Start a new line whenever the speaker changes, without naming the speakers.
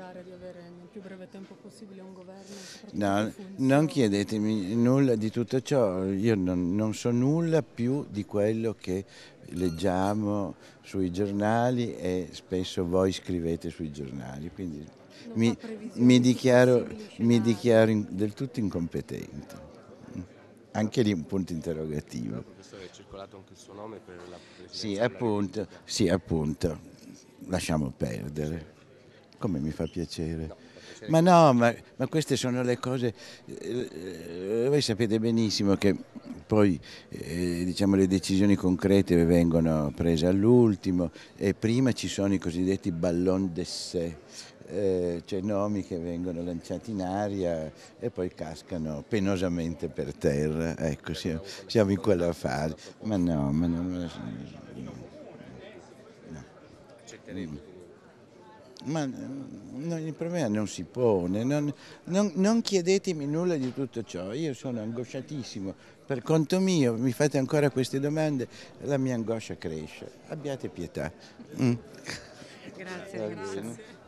sperare di avere nel più breve tempo possibile un governo? No, non chiedetemi nulla di tutto ciò, io non, non so nulla più di quello che leggiamo sui giornali e spesso voi scrivete sui giornali, quindi mi, mi, dichiaro, mi dichiaro del tutto incompetente. Anche lì un punto interrogativo. è circolato anche il suo nome per la presidenza. Sì, appunto, sì, appunto. lasciamo perdere. Come mi fa piacere? No, Ma no, ma, ma, queste sono le cose, eh, voi sapete benissimo che poi eh, diciamo, le decisioni concrete vengono prese all'ultimo e prima ci sono i cosiddetti ballon d'essai, eh, cioè nomi che vengono lanciati in aria e poi cascano penosamente per terra, ecco, ecco siamo, siamo in quella fase, ma no, ma eh, no, ma no. no. Ma mm, non, il problema non si pone, non, non, non, chiedetemi nulla di tutto ciò, io sono angosciatissimo, per conto mio mi fate ancora queste domande, la mia angoscia cresce, abbiate pietà. Mm. Grazie, grazie.